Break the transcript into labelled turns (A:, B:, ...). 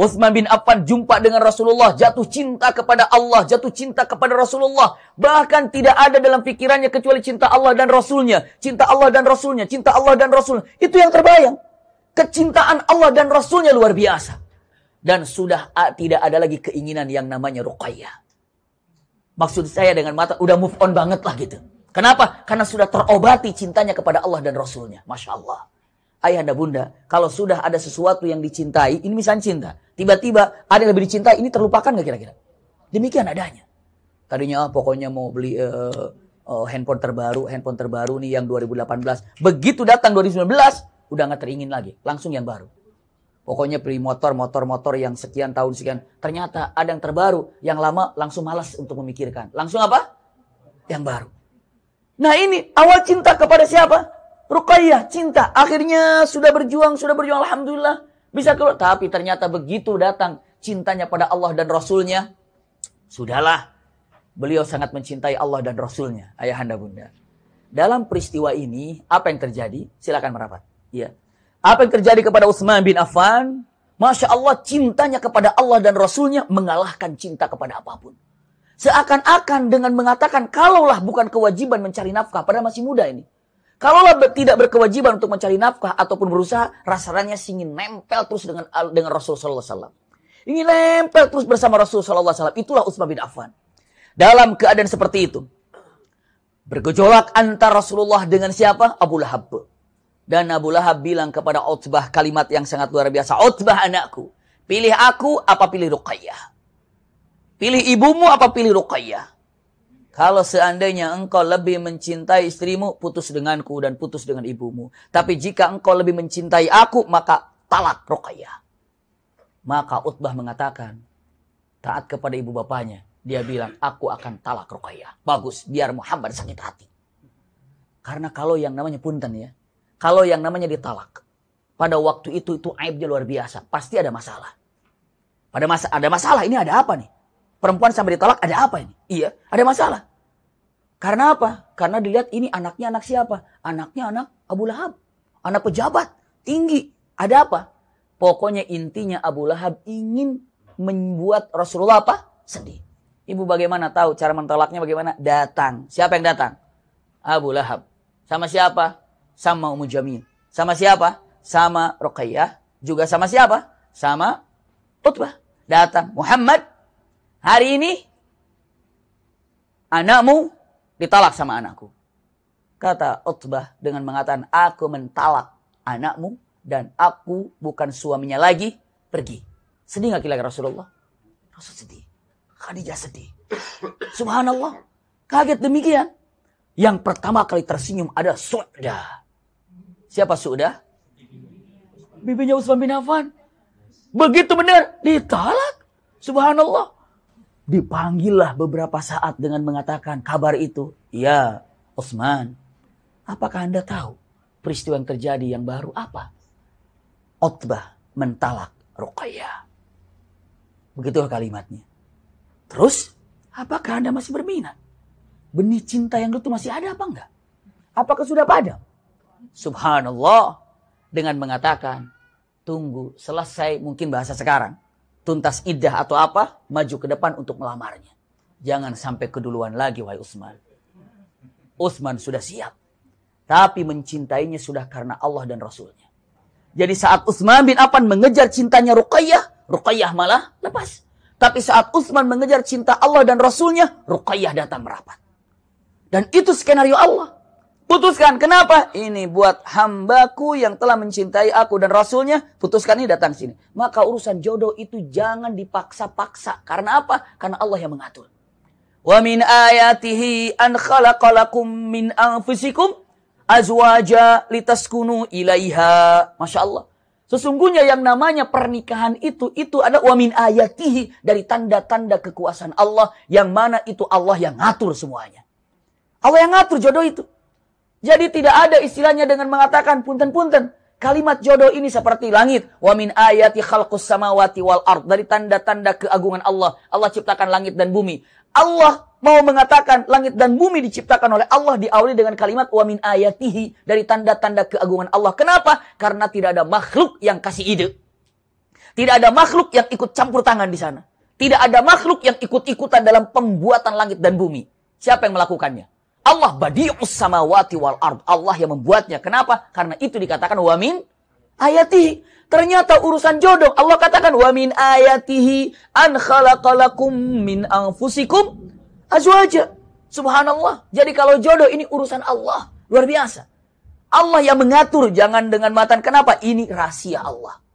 A: Utsman bin Affan jumpa dengan Rasulullah, jatuh cinta kepada Allah, jatuh cinta kepada Rasulullah. Bahkan tidak ada dalam pikirannya kecuali cinta Allah dan Rasulnya. Cinta Allah dan Rasulnya, cinta Allah dan Rasul. Itu yang terbayang. Kecintaan Allah dan Rasulnya luar biasa. Dan sudah tidak ada lagi keinginan yang namanya Ruqayyah. Maksud saya dengan mata, udah move on banget lah gitu. Kenapa? Karena sudah terobati cintanya kepada Allah dan Rasulnya. Masya Allah ayahanda bunda, kalau sudah ada sesuatu yang dicintai, ini misalnya cinta, tiba-tiba ada yang lebih dicintai, ini terlupakan gak kira-kira? Demikian adanya. Tadinya oh, pokoknya mau beli uh, uh, handphone terbaru, handphone terbaru nih yang 2018. Begitu datang 2019, udah gak teringin lagi, langsung yang baru. Pokoknya beli motor, motor, motor yang sekian tahun sekian. Ternyata ada yang terbaru, yang lama langsung malas untuk memikirkan. Langsung apa? Yang baru. Nah ini awal cinta kepada siapa? Ruqayyah cinta. Akhirnya sudah berjuang, sudah berjuang. Alhamdulillah. Bisa keluar. Tapi ternyata begitu datang cintanya pada Allah dan Rasulnya. Sudahlah. Beliau sangat mencintai Allah dan Rasulnya. Ayahanda bunda. Dalam peristiwa ini, apa yang terjadi? Silakan merapat. Ya. Apa yang terjadi kepada Utsman bin Affan? Masya Allah cintanya kepada Allah dan Rasulnya mengalahkan cinta kepada apapun. Seakan-akan dengan mengatakan kalaulah bukan kewajiban mencari nafkah. pada masih muda ini. Kalaulah tidak berkewajiban untuk mencari nafkah ataupun berusaha, rasanya ingin nempel terus dengan dengan Rasulullah SAW. Ingin nempel terus bersama Rasulullah SAW. Itulah Utsman bin Affan. Dalam keadaan seperti itu, bergejolak antara Rasulullah dengan siapa? Abu Lahab. Dan Abu Lahab bilang kepada Utsbah kalimat yang sangat luar biasa. Utsbah anakku, pilih aku apa pilih Ruqayyah? Pilih ibumu apa pilih Ruqayyah? Kalau seandainya engkau lebih mencintai istrimu, putus denganku dan putus dengan ibumu. Tapi jika engkau lebih mencintai aku, maka talak rokaya. Maka Utbah mengatakan, taat kepada ibu bapaknya. Dia bilang, aku akan talak rokaya. Bagus, biar Muhammad sakit hati. Karena kalau yang namanya punten ya, kalau yang namanya ditalak, pada waktu itu itu aibnya luar biasa. Pasti ada masalah. Pada masa ada masalah, ini ada apa nih? perempuan sampai ditolak ada apa ini? Iya, ada masalah. Karena apa? Karena dilihat ini anaknya anak siapa? Anaknya anak Abu Lahab. Anak pejabat, tinggi. Ada apa? Pokoknya intinya Abu Lahab ingin membuat Rasulullah apa? Sedih. Ibu bagaimana tahu cara mentolaknya bagaimana? Datang. Siapa yang datang? Abu Lahab. Sama siapa? Sama Ummu Jamil. Sama siapa? Sama Ruqayyah. Juga sama siapa? Sama Utbah. Datang. Muhammad hari ini anakmu ditalak sama anakku. Kata Utbah dengan mengatakan, aku mentalak anakmu dan aku bukan suaminya lagi, pergi. Sedih gak kira Rasulullah? Rasul sedih. Khadijah sedih. Subhanallah. Kaget demikian. Yang pertama kali tersenyum ada Su'da. Siapa Su'dah? Bibinya Utsman bin Affan. Begitu benar, ditalak. Subhanallah dipanggillah beberapa saat dengan mengatakan kabar itu. Ya, Osman. apakah Anda tahu peristiwa yang terjadi yang baru apa? Otbah mentalak Ruqayyah. Begitulah kalimatnya. Terus, apakah Anda masih berminat? Benih cinta yang itu masih ada apa enggak? Apakah sudah padam? Subhanallah. Dengan mengatakan, tunggu selesai mungkin bahasa sekarang tuntas iddah atau apa, maju ke depan untuk melamarnya. Jangan sampai keduluan lagi, wahai Usman Usman sudah siap. Tapi mencintainya sudah karena Allah dan Rasulnya. Jadi saat Usman bin Affan mengejar cintanya Ruqayyah, Ruqayyah malah lepas. Tapi saat Usman mengejar cinta Allah dan Rasulnya, Ruqayyah datang merapat. Dan itu skenario Allah. Putuskan. Kenapa? Ini buat hambaku yang telah mencintai aku dan rasulnya. Putuskan ini datang sini. Maka urusan jodoh itu jangan dipaksa-paksa. Karena apa? Karena Allah yang mengatur. Wa min ayatihi an khalaqalakum min anfusikum azwaja litaskunu ilaiha. Masya Allah. Sesungguhnya yang namanya pernikahan itu, itu wa wamin ayatihi dari tanda-tanda kekuasaan Allah yang mana itu Allah yang ngatur semuanya. Allah yang ngatur jodoh itu. Jadi tidak ada istilahnya dengan mengatakan punten-punten. Kalimat jodoh ini seperti langit. Wa min ayati khalqus samawati wal ard. Dari tanda-tanda keagungan Allah. Allah ciptakan langit dan bumi. Allah mau mengatakan langit dan bumi diciptakan oleh Allah diawali dengan kalimat wa min ayatihi dari tanda-tanda keagungan Allah. Kenapa? Karena tidak ada makhluk yang kasih ide. Tidak ada makhluk yang ikut campur tangan di sana. Tidak ada makhluk yang ikut-ikutan dalam pembuatan langit dan bumi. Siapa yang melakukannya? Allah badi'us samawati wal ard. Allah yang membuatnya. Kenapa? Karena itu dikatakan wamin ayatihi. Ternyata urusan jodoh. Allah katakan wamin ayatihi an khalaqalakum min anfusikum azwaja. Subhanallah. Jadi kalau jodoh ini urusan Allah. Luar biasa. Allah yang mengatur jangan dengan matan. Kenapa? Ini rahasia Allah.